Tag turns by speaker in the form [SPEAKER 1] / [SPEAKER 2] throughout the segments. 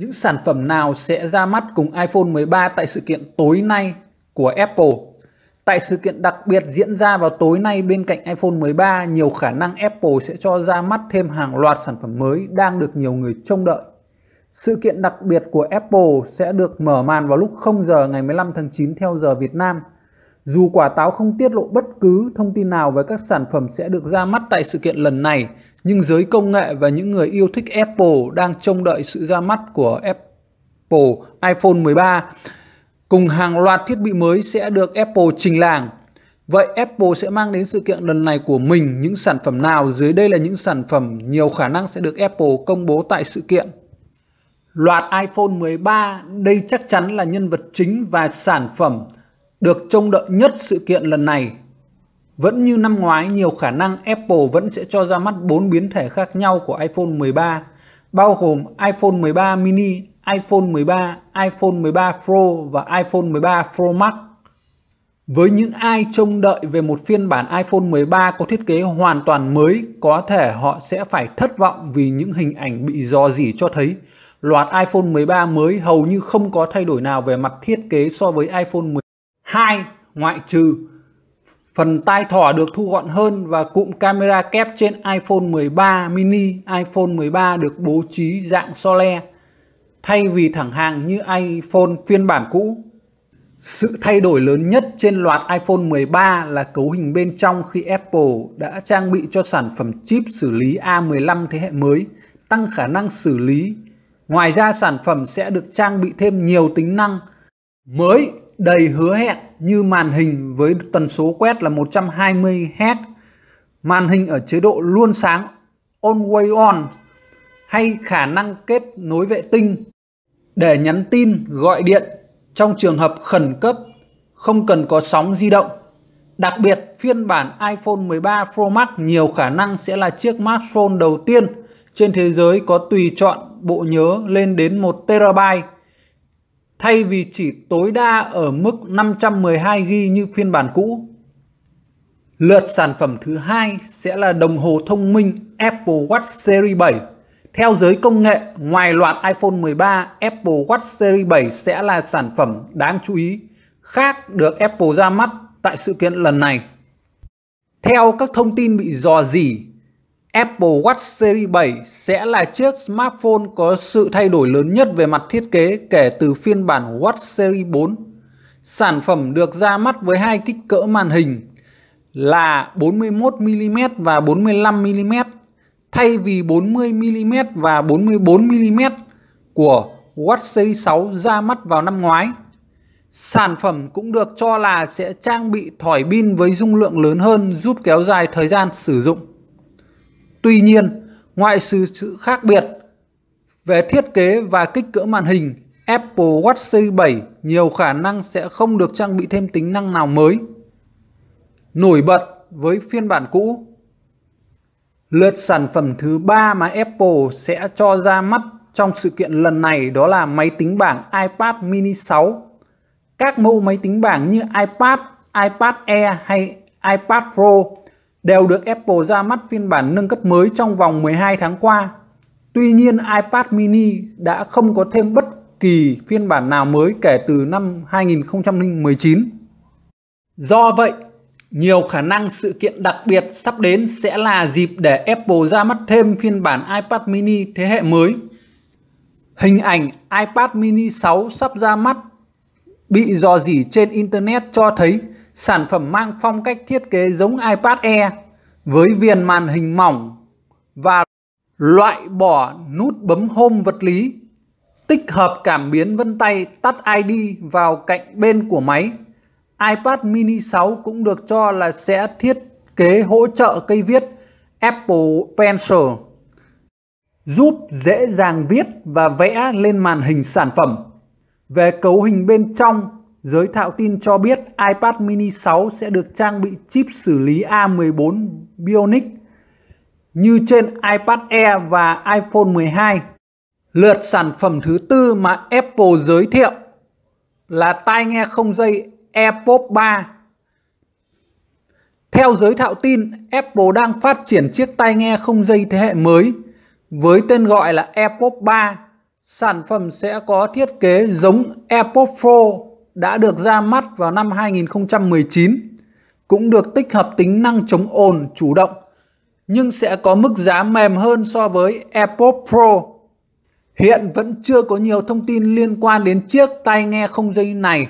[SPEAKER 1] Những sản phẩm nào sẽ ra mắt cùng iPhone 13 tại sự kiện tối nay của Apple? Tại sự kiện đặc biệt diễn ra vào tối nay bên cạnh iPhone 13, nhiều khả năng Apple sẽ cho ra mắt thêm hàng loạt sản phẩm mới đang được nhiều người trông đợi. Sự kiện đặc biệt của Apple sẽ được mở màn vào lúc 0 giờ ngày 15 tháng 9 theo giờ Việt Nam. Dù quả táo không tiết lộ bất cứ thông tin nào về các sản phẩm sẽ được ra mắt tại sự kiện lần này, nhưng giới công nghệ và những người yêu thích Apple đang trông đợi sự ra mắt của Apple iPhone 13 cùng hàng loạt thiết bị mới sẽ được Apple trình làng. Vậy Apple sẽ mang đến sự kiện lần này của mình những sản phẩm nào? Dưới đây là những sản phẩm nhiều khả năng sẽ được Apple công bố tại sự kiện. Loạt iPhone 13 đây chắc chắn là nhân vật chính và sản phẩm được trông đợi nhất sự kiện lần này. Vẫn như năm ngoái, nhiều khả năng Apple vẫn sẽ cho ra mắt 4 biến thể khác nhau của iPhone 13, bao gồm iPhone 13 mini, iPhone 13, iPhone 13 Pro và iPhone 13 Pro Max. Với những ai trông đợi về một phiên bản iPhone 13 có thiết kế hoàn toàn mới, có thể họ sẽ phải thất vọng vì những hình ảnh bị dò dỉ cho thấy loạt iPhone 13 mới hầu như không có thay đổi nào về mặt thiết kế so với iPhone 13 hai Ngoại trừ phần tai thỏ được thu gọn hơn và cụm camera kép trên iPhone 13 mini, iPhone 13 được bố trí dạng sole thay vì thẳng hàng như iPhone phiên bản cũ. Sự thay đổi lớn nhất trên loạt iPhone 13 là cấu hình bên trong khi Apple đã trang bị cho sản phẩm chip xử lý A15 thế hệ mới, tăng khả năng xử lý. Ngoài ra sản phẩm sẽ được trang bị thêm nhiều tính năng mới đầy hứa hẹn như màn hình với tần số quét là 120Hz, màn hình ở chế độ luôn sáng always on hay khả năng kết nối vệ tinh để nhắn tin, gọi điện trong trường hợp khẩn cấp không cần có sóng di động. Đặc biệt, phiên bản iPhone 13 Pro Max nhiều khả năng sẽ là chiếc smartphone đầu tiên trên thế giới có tùy chọn bộ nhớ lên đến 1 TB thay vì chỉ tối đa ở mức 512 GB như phiên bản cũ. Lượt sản phẩm thứ hai sẽ là đồng hồ thông minh Apple Watch Series 7. Theo giới công nghệ, ngoài loạt iPhone 13, Apple Watch Series 7 sẽ là sản phẩm đáng chú ý khác được Apple ra mắt tại sự kiện lần này. Theo các thông tin bị dò dỉ Apple Watch Series 7 sẽ là chiếc smartphone có sự thay đổi lớn nhất về mặt thiết kế kể từ phiên bản Watch Series 4. Sản phẩm được ra mắt với hai kích cỡ màn hình là 41mm và 45mm thay vì 40mm và 44mm của Watch Series 6 ra mắt vào năm ngoái. Sản phẩm cũng được cho là sẽ trang bị thỏi pin với dung lượng lớn hơn giúp kéo dài thời gian sử dụng. Tuy nhiên, ngoại sự sự khác biệt về thiết kế và kích cỡ màn hình, Apple Watch Series 7 nhiều khả năng sẽ không được trang bị thêm tính năng nào mới. Nổi bật với phiên bản cũ, lượt sản phẩm thứ ba mà Apple sẽ cho ra mắt trong sự kiện lần này đó là máy tính bảng iPad mini 6. Các mẫu máy tính bảng như iPad, iPad Air hay iPad Pro đều được Apple ra mắt phiên bản nâng cấp mới trong vòng 12 tháng qua. Tuy nhiên iPad mini đã không có thêm bất kỳ phiên bản nào mới kể từ năm 2019. Do vậy, nhiều khả năng sự kiện đặc biệt sắp đến sẽ là dịp để Apple ra mắt thêm phiên bản iPad mini thế hệ mới. Hình ảnh iPad mini 6 sắp ra mắt bị dò dỉ trên Internet cho thấy Sản phẩm mang phong cách thiết kế giống iPad Air với viền màn hình mỏng và loại bỏ nút bấm home vật lý, tích hợp cảm biến vân tay tắt ID vào cạnh bên của máy. iPad mini 6 cũng được cho là sẽ thiết kế hỗ trợ cây viết Apple Pencil giúp dễ dàng viết và vẽ lên màn hình sản phẩm. Về cấu hình bên trong Giới thạo tin cho biết iPad mini 6 sẽ được trang bị chip xử lý A14 Bionic như trên iPad Air và iPhone 12. Lượt sản phẩm thứ tư mà Apple giới thiệu là tai nghe không dây AirPods 3. Theo giới thạo tin, Apple đang phát triển chiếc tai nghe không dây thế hệ mới với tên gọi là AirPods 3. Sản phẩm sẽ có thiết kế giống AirPods Pro đã được ra mắt vào năm 2019, cũng được tích hợp tính năng chống ồn chủ động, nhưng sẽ có mức giá mềm hơn so với AirPods Pro. Hiện vẫn chưa có nhiều thông tin liên quan đến chiếc tai nghe không dây này.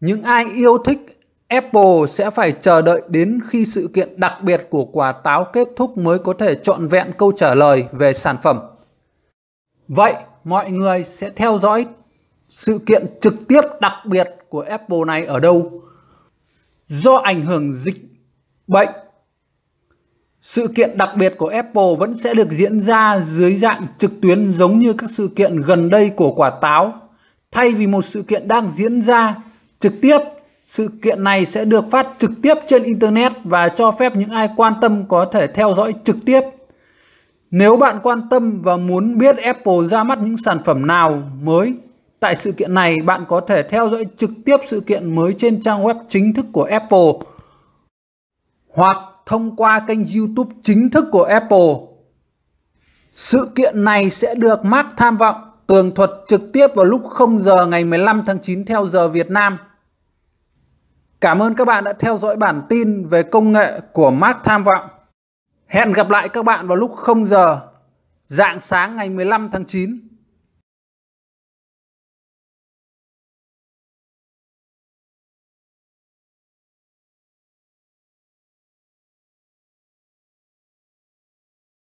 [SPEAKER 1] Những ai yêu thích Apple sẽ phải chờ đợi đến khi sự kiện đặc biệt của quả táo kết thúc mới có thể trọn vẹn câu trả lời về sản phẩm. Vậy, mọi người sẽ theo dõi sự kiện trực tiếp đặc biệt của Apple này ở đâu do ảnh hưởng dịch bệnh sự kiện đặc biệt của Apple vẫn sẽ được diễn ra dưới dạng trực tuyến giống như các sự kiện gần đây của quả táo thay vì một sự kiện đang diễn ra trực tiếp sự kiện này sẽ được phát trực tiếp trên internet và cho phép những ai quan tâm có thể theo dõi trực tiếp nếu bạn quan tâm và muốn biết Apple ra mắt những sản phẩm nào mới Tại sự kiện này, bạn có thể theo dõi trực tiếp sự kiện mới trên trang web chính thức của Apple hoặc thông qua kênh YouTube chính thức của Apple. Sự kiện này sẽ được Mark tham vọng tường thuật trực tiếp vào lúc 0 giờ ngày 15 tháng 9 theo giờ Việt Nam. Cảm ơn các bạn đã theo dõi bản tin về công nghệ của Mark Tham Vọng. Hẹn gặp lại các bạn vào lúc 0 giờ dạng sáng ngày 15 tháng 9.